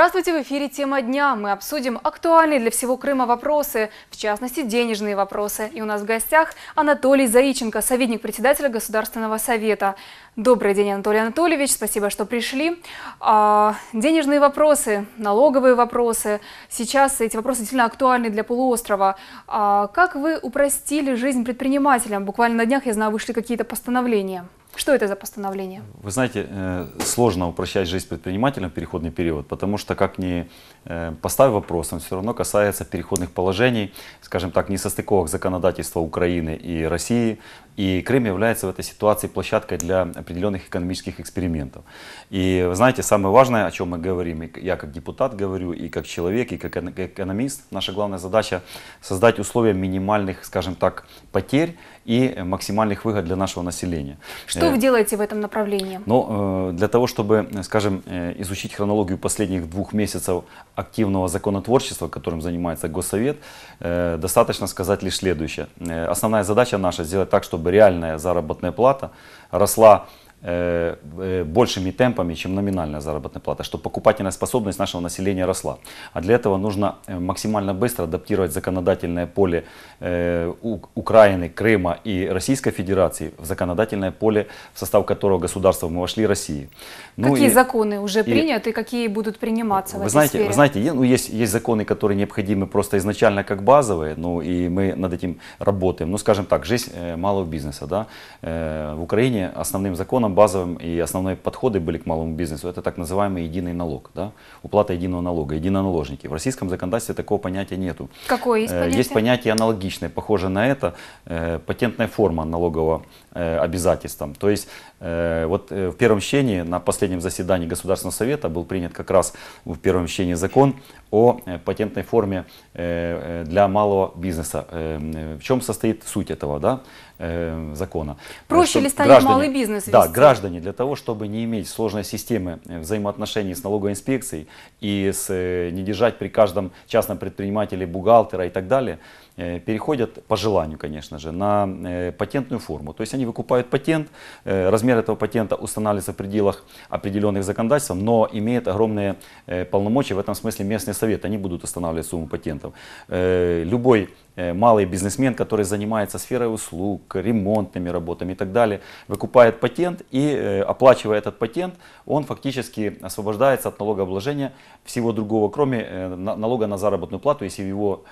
Здравствуйте, в эфире «Тема дня». Мы обсудим актуальные для всего Крыма вопросы, в частности, денежные вопросы. И у нас в гостях Анатолий Заиченко, советник председателя Государственного совета. Добрый день, Анатолий Анатольевич, спасибо, что пришли. А, денежные вопросы, налоговые вопросы. Сейчас эти вопросы действительно актуальны для полуострова. А, как вы упростили жизнь предпринимателям? Буквально на днях, я знаю, вышли какие-то постановления. Что это за постановление? Вы знаете, э, сложно упрощать жизнь предпринимателям в переходный период, потому что как ни э, поставь вопрос, он все равно касается переходных положений, скажем так, несостыковок законодательства Украины и России, и Крым является в этой ситуации площадкой для определенных экономических экспериментов. И вы знаете, самое важное, о чем мы говорим, я как депутат говорю, и как человек, и как экономист, наша главная задача создать условия минимальных, скажем так, потерь и максимальных выгод для нашего населения. Что вы э, делаете в этом направлении? Ну, э, для того, чтобы, скажем, э, изучить хронологию последних двух месяцев активного законотворчества, которым занимается Госсовет, достаточно сказать лишь следующее. Основная задача наша сделать так, чтобы чтобы реальная заработная плата росла Э, э, большими темпами, чем номинальная заработная плата, чтобы покупательная способность нашего населения росла. А для этого нужно э, максимально быстро адаптировать законодательное поле Украины, Крыма и Российской Федерации в законодательное поле, в состав которого государства мы вошли России. Ну какие и, законы уже и, приняты, какие будут приниматься вы в этой знаете, сфере? Вы знаете, ну, есть, есть законы, которые необходимы просто изначально как базовые, ну и мы над этим работаем. Ну скажем так, жизнь малого бизнеса. Да? В Украине основным законом равно базовым и основные подходы были к малому бизнесу. Это так называемый единый налог, да? уплата единого налога, единоналожники. В российском законодательстве такого понятия нету. Какое есть э, понятие? Есть понятие аналогичное, похоже на это, э, патентная форма налогового э, обязательства. То есть вот в первом чтении, на последнем заседании Государственного совета был принят как раз в первом чтении закон о э, патентной форме э, э, для малого бизнеса. В чем состоит суть этого да, закона? Проще что ли станет граждане, малый бизнес вести? Да, граждане для того, чтобы не иметь сложной системы взаимоотношений с налоговой инспекцией и с, не держать при каждом частном предпринимателе бухгалтера и так далее, Э, переходят, по желанию, конечно же, на э, патентную форму. То есть они выкупают патент, э, размер этого патента устанавливается в пределах определенных законодательств, но имеет огромные полномочия в этом смысле местный совет. Они будут устанавливать сумму патентов. Любой малый бизнесмен, который занимается сферой услуг, ремонтными работами и так далее, выкупает патент и оплачивая этот патент, он фактически освобождается от налогообложения всего другого, кроме налога на заработную плату, если в его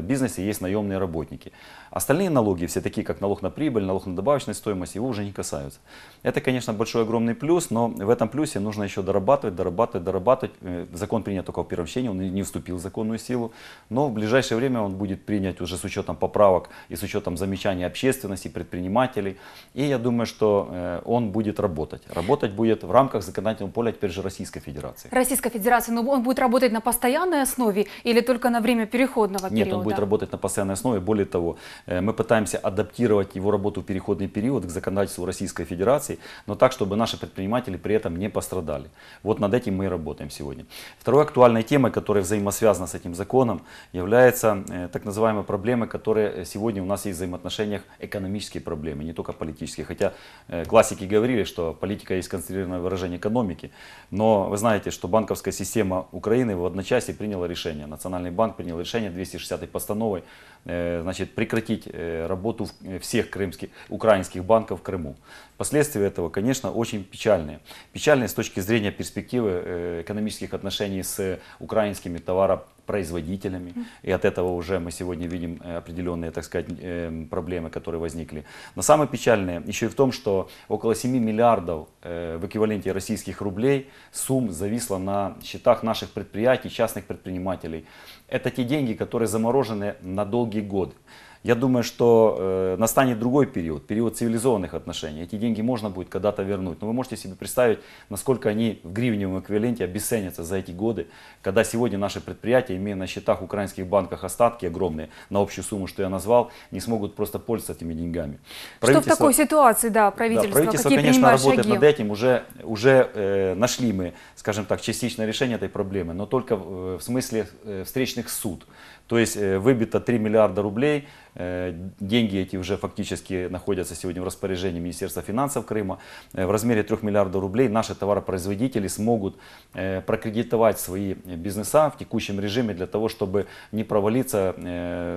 бизнесе есть есть наемные работники. Остальные налоги, все такие как налог на прибыль, налог на добавочную стоимость, его уже не касаются. Это, конечно, большой огромный плюс, но в этом плюсе нужно еще дорабатывать, дорабатывать, дорабатывать. Э, закон принят только в первом чтении, он не вступил в законную силу, но в ближайшее время он будет принят уже с учетом поправок и с учетом замечаний общественности, предпринимателей. И я думаю, что э, он будет работать. Работать будет в рамках законодательного поля теперь же Российской Федерации. Российской Федерации, но он будет работать на постоянной основе или только на время переходного периода? Нет, он будет работать на постоянной постоянной основе. Более того, э, мы пытаемся адаптировать его работу в переходный период к законодательству Российской Федерации, но так, чтобы наши предприниматели при этом не пострадали. Вот над этим мы и работаем сегодня. Второй актуальной темой, которая взаимосвязана с этим законом, является э, так называемые проблемы, которые сегодня у нас есть в взаимоотношениях экономические проблемы, не только политические. Хотя э, классики говорили, что политика есть концентрированное выражение экономики. Но вы знаете, что банковская система Украины в одночасье приняла решение. Национальный банк принял решение 260-й постановой Э, значит, прекратить э, работу э, всех крымских, украинских банков в Крыму. Последствия этого, конечно, очень печальные. Печальные с точки зрения перспективы экономических отношений с украинскими товарами производителями. И от этого уже мы сегодня видим э, определенные, так сказать, эм, проблемы, которые возникли. Но самое печальное еще и в том, что около 7 миллиардов э, в эквиваленте российских рублей сумм зависло на счетах наших предприятий, частных предпринимателей. Это те деньги, которые заморожены на долгие годы. Я думаю, что э, настанет другой период, период цивилизованных отношений. Эти деньги можно будет когда-то вернуть. Но вы можете себе представить, насколько они в гривневом эквиваленте обесценятся за эти годы, когда сегодня наши предприятия, имея на счетах украинских банках остатки огромные на общую сумму, что я назвал, не смогут просто пользоваться этими деньгами. Что в такой ситуации, да, правительство, да, правительство какие конечно, работает шаги? над этим. Уже, уже э, нашли мы, скажем так, частичное решение этой проблемы, но только в, э, в смысле э, встречных суд. То есть э, выбито 3 миллиарда рублей Э, деньги эти уже фактически находятся сегодня в распоряжении Министерства финансов Крыма. Э, в размере 3 миллиардов рублей наши товаропроизводители смогут э, прокредитовать свои бизнеса в текущем режиме для того, чтобы не провалиться,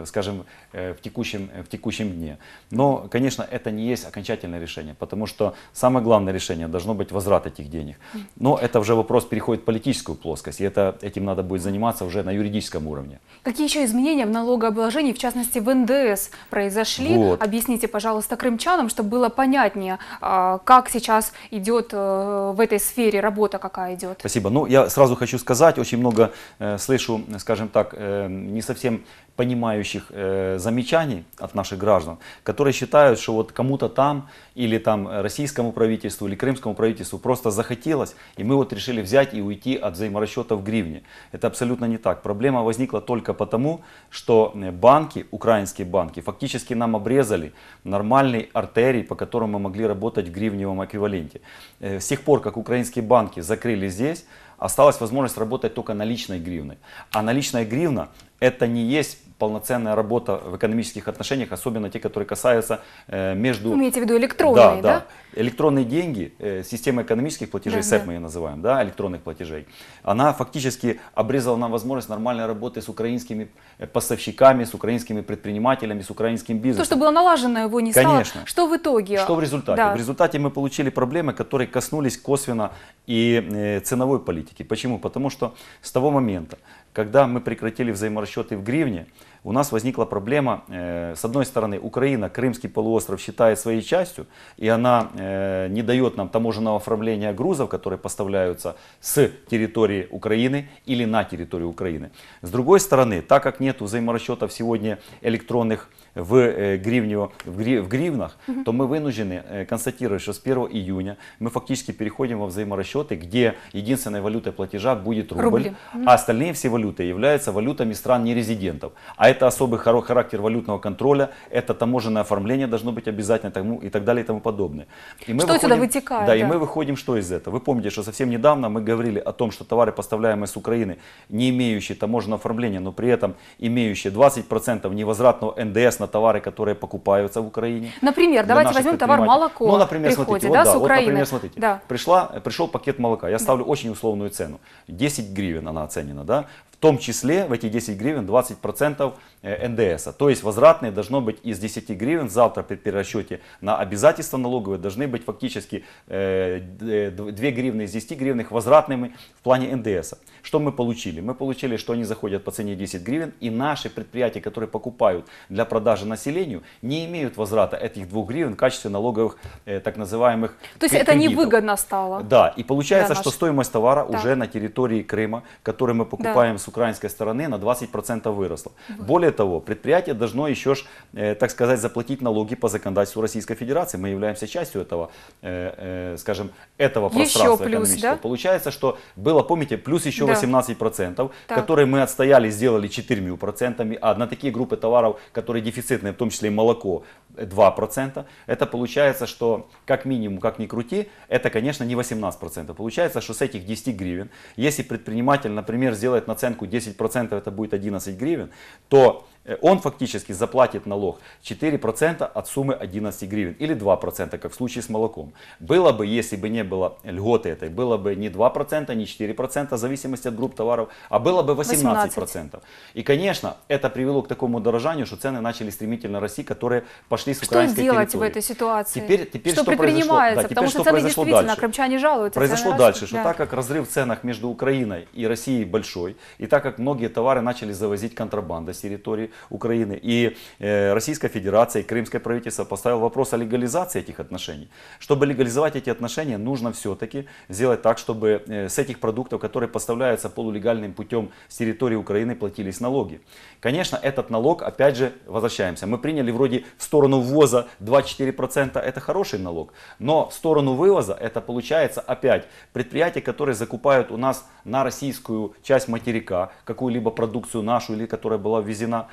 скажем, в текущем, в текущем дне. Но, конечно, это не есть окончательное решение, потому что самое главное решение должно быть возврат этих денег. Но это уже вопрос переходит в политическую плоскость, и это, этим надо будет заниматься уже на юридическом уровне. Какие еще изменения в налогообложении, в частности в НДС? ЧС произошли. Вот. Объясните, пожалуйста, крымчанам, чтобы было понятнее, а, как сейчас идет э, в этой сфере работа, какая идет. Спасибо. Ну, я сразу хочу сказать, очень много э, слышу, скажем так, э, не совсем понимающих э, замечаний от наших граждан, которые считают, что вот кому-то там или там российскому правительству или крымскому правительству просто захотелось, и мы вот решили взять и уйти от взаиморасчета в гривне. Это абсолютно не так. Проблема возникла только потому, что э, банки, украинские банки, фактически нам обрезали нормальный артерий, по которому мы могли работать в гривневом эквиваленте. Э, с тех пор, как украинские банки закрыли здесь, осталась возможность работать только наличной гривной, А наличная гривна это не есть полноценная работа в экономических отношениях, особенно те, которые касаются э, между... Вы имеете в виду электронные, да? да? да. Электронные деньги, э, система экономических платежей, да, СЭП да. мы ее называем, да, электронных платежей, она фактически обрезала нам возможность нормальной работы с украинскими э, поставщиками, с украинскими предпринимателями, с украинским бизнесом. То, что было налажено, его не Конечно. стало. Что в итоге? Что в результате? Да. В результате мы получили проблемы, которые коснулись косвенно и э, ценовой политики. Почему? Потому что с того момента, когда мы прекратили взаиморасчеты в гривне, у нас возникла проблема, э, с одной стороны, Украина, Крымский полуостров считает своей частью, и она э, не дает нам таможенного оформления грузов, которые поставляются с территории Украины или на территорию Украины. С другой стороны, так как нет взаиморасчетов сегодня электронных в, э, гривню, в, гри, в гривнах, угу. то мы вынуждены э, констатировать, что с 1 июня мы фактически переходим во взаиморасчеты, где единственной валютой платежа будет рубль, рубль. Угу. а остальные все валюты являются валютами стран нерезидентов. А это особый характер валютного контроля, это таможенное оформление должно быть обязательно тому, и так далее и тому подобное. И мы что выходим, сюда вытекает? Да, да, и мы выходим что из этого? Вы помните, что совсем недавно мы говорили о том, что товары, поставляемые с Украины, не имеющие таможенного оформления, но при этом имеющие 20% невозвратного НДС на товары, которые покупаются в Украине. Например, давайте возьмем товар молоко. Ну, например, приходит, смотрите, да, вот, да, с Украины. вот, например, смотрите, да. пришла, пришел пакет молока, я ставлю да. очень условную цену, 10 гривен она оценена, да, том числе в эти 10 гривен 20% НДС. Э, То есть возвратные должно быть из 10 гривен завтра при перерасчете на обязательства налоговые должны быть фактически 2 э, э, гривны из 10 гривных возвратными в плане НДС. Что мы получили? Мы получили, что они заходят по цене 10 гривен и наши предприятия, которые покупают для продажи населению, не имеют возврата этих 2 гривен в качестве налоговых так называемых То есть это невыгодно стало? Да, и получается, что стоимость товара да. уже на территории Крыма, который мы покупаем да украинской стороны на 20% выросла. Вот. Более того, предприятие должно еще, ж, э, так сказать, заплатить налоги по законодательству Российской Федерации. Мы являемся частью этого, э, э, скажем, этого еще плюс, экономического. Да? Получается, что было, помните, плюс еще да. 18%, так. которые мы отстояли, сделали 4%, а на такие группы товаров, которые дефицитные, в том числе и молоко, 2%. Это получается, что как минимум, как ни крути, это, конечно, не 18%. Получается, что с этих 10 гривен, если предприниматель, например, сделает наценку 10% это будет 11 гривен, то Э, он фактически заплатит налог 4% от суммы 11 гривен или 2%, как в случае с молоком. Было бы, если бы не было льготы этой, было бы не 2%, не 4%, в зависимости от групп товаров, а было бы 18%. 18. И, конечно, это привело к такому дорожанию, что цены начали стремительно расти, которые пошли с что украинской территории. Что делать в этой ситуации? Теперь, теперь что, что произошло? Да, теперь, потому что, что цены действительно, дальше? крымчане жалуются. Произошло дальше, что да. так как разрыв в ценах между Украиной и Россией большой, и так как многие товары начали завозить контрабанда с территории, Украины. И э, Российская Федерация, и Крымское правительство поставил вопрос о легализации этих отношений. Чтобы легализовать эти отношения, нужно все-таки сделать так, чтобы э, с этих продуктов, которые поставляются полулегальным путем с территории Украины, платились налоги. Конечно, этот налог, опять же, возвращаемся. Мы приняли вроде в сторону ввоза 2-4 24%, это хороший налог. Но в сторону вывоза это получается опять предприятия, которые закупают у нас на российскую часть материка какую-либо продукцию нашу или которая была ввезена,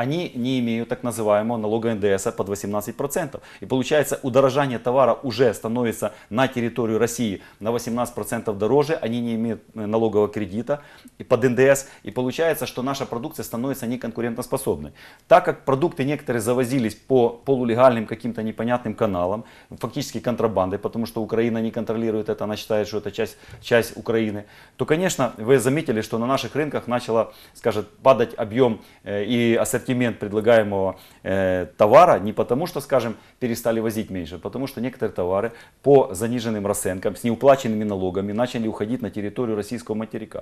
они не имеют так называемого налога НДС под 18%. И получается, удорожание товара уже становится на территорию России на 18% дороже, они не имеют э, налогового кредита и под НДС. И получается, что наша продукция становится неконкурентоспособной. Так как продукты некоторые завозились по полулегальным каким-то непонятным каналам, фактически контрабандой, потому что Украина не контролирует это, она считает, что это часть, часть Украины, то, конечно, вы заметили, что на наших рынках начала, скажем, падать объем э, и ассортимент ассортимент предлагаемого э, товара не потому, что, скажем, перестали возить меньше, а потому что некоторые товары по заниженным расценкам, с неуплаченными налогами начали уходить на территорию российского материка.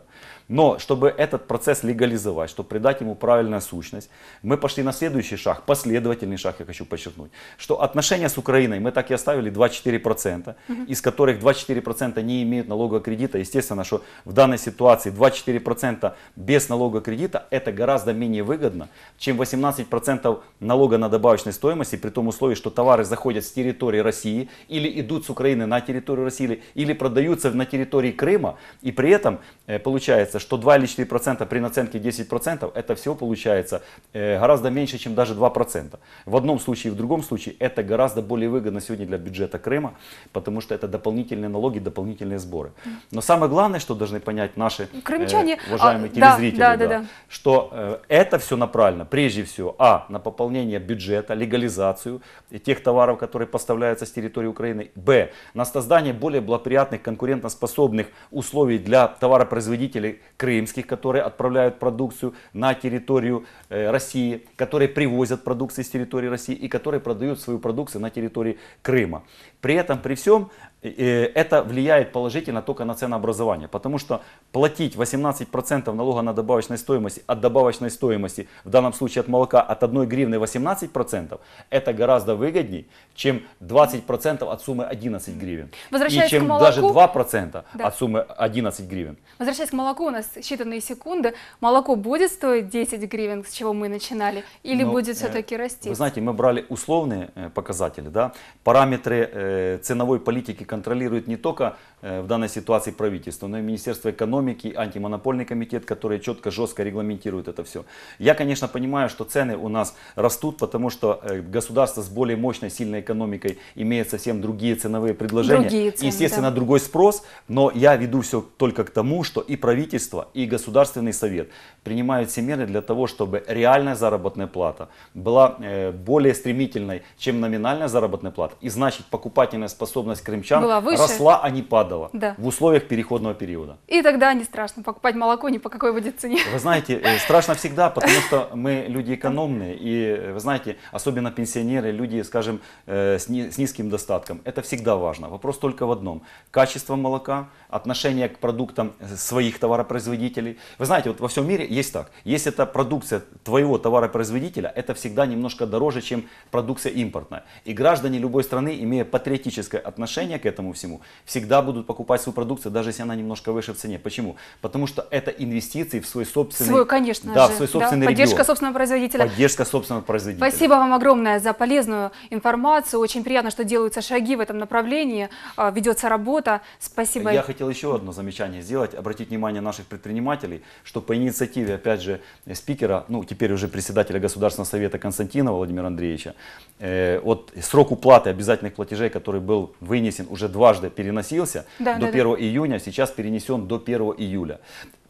Но чтобы этот процесс легализовать, чтобы придать ему правильную сущность, мы пошли на следующий шаг, последовательный шаг, я хочу подчеркнуть, что отношения с Украиной мы так и оставили 24%, угу. из которых 24% не имеют налога кредита. Естественно, что в данной ситуации 24% без налога кредита это гораздо менее выгодно, чем 18% налога на добавочной стоимости, при том условии, что товары заходят с территории России или идут с Украины на территорию России, или продаются на территории Крыма. И при этом э, получается, что 2 или 4% при наценке 10% это все получается э, гораздо меньше, чем даже 2%. В одном случае и в другом случае это гораздо более выгодно сегодня для бюджета Крыма, потому что это дополнительные налоги, дополнительные сборы. Но самое главное, что должны понять наши Крымчане, э, уважаемые а, телезрители, да, да, да, да что э, это все направлено прежде всего а на пополнение бюджета, легализацию тех товаров, которые поставляются с территории Украины, б на создание более благоприятных конкурентоспособных условий для товаропроизводителей крымских, которые отправляют продукцию на территорию э, России, которые привозят продукцию с территории России и которые продают свою продукцию на территории Крыма. При этом, при всем, э, э, это влияет положительно только на ценообразование, потому что платить 18% налога на добавочную стоимость от добавочной стоимости, в данном случае от молока, от 1 гривны 18%, это гораздо выгоднее, чем 20% от суммы 11 гривен. И чем молоку, даже 2% да. от суммы 11 гривен. Возвращаясь к молоку, у нас считанные секунды. Молоко будет стоить 10 гривен, с чего мы начинали, или Но, ну, будет э, все-таки расти? Вы знаете, мы брали условные показатели, да, параметры Э, ценовой политики контролирует не только э, в данной ситуации правительство, но и Министерство экономики, антимонопольный комитет, которые четко, жестко регламентируют это все. Я, конечно, понимаю, что цены у нас растут, потому что э, государство с более мощной, сильной экономикой имеет совсем другие ценовые предложения. Другие цены, Естественно, да. другой спрос, но я веду все только к тому, что и правительство, и Государственный совет принимают все меры для того, чтобы реальная заработная плата была более стремительной, чем номинальная заработная плата. И значит, покупать покупательная способность крымчан Была выше. росла, а не падала да. в условиях переходного периода. И тогда не страшно покупать молоко ни по какой будет цене. Вы знаете, э, страшно всегда, потому что мы люди экономные. И э, вы знаете, особенно пенсионеры, люди, скажем, э, с низким достатком. Это всегда важно. Вопрос только в одном. Качество молока, отношение к продуктам своих товаропроизводителей. Вы знаете, вот во всем мире есть так. Если это продукция твоего товаропроизводителя, это всегда немножко дороже, чем продукция импортная. И граждане любой страны, имея потребность патриотическое отношение к этому всему, всегда будут покупать свою продукцию, даже если она немножко выше в цене. Почему? Потому что это инвестиции в свой собственный, свой, конечно да, же. В свой собственный да, поддержка регион. собственного производителя. Поддержка собственного производителя. Спасибо вам огромное за полезную информацию. Очень приятно, что делаются шаги в этом направлении, а, ведется работа. Спасибо. Я хотел еще одно замечание сделать, обратить внимание наших предпринимателей, что по инициативе, опять же, спикера, ну, теперь уже председателя Государственного совета Константина Владимира Андреевича, э, от срок уплаты обязательных платежей, который был вынесен уже дважды, переносился да, до да, 1 да. июня, а сейчас перенесен до 1 июля.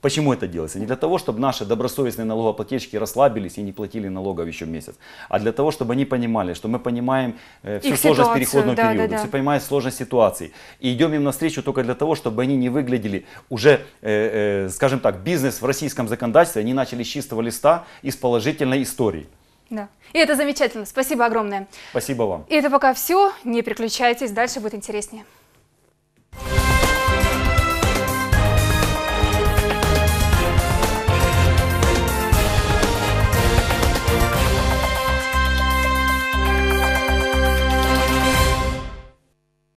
Почему это делается? Не для того, чтобы наши добросовестные налогоплательщики расслабились и не платили налогов еще месяц, а для того, чтобы они понимали, что мы понимаем э, всю Их сложность переходного да, периода, да, да. все понимают сложность ситуации. И идем им навстречу только для того, чтобы они не выглядели уже, э, э, скажем так, бизнес в российском законодательстве, они начали с чистого листа из положительной истории. Да. И это замечательно. Спасибо огромное. Спасибо вам. И это пока все. Не переключайтесь, дальше будет интереснее.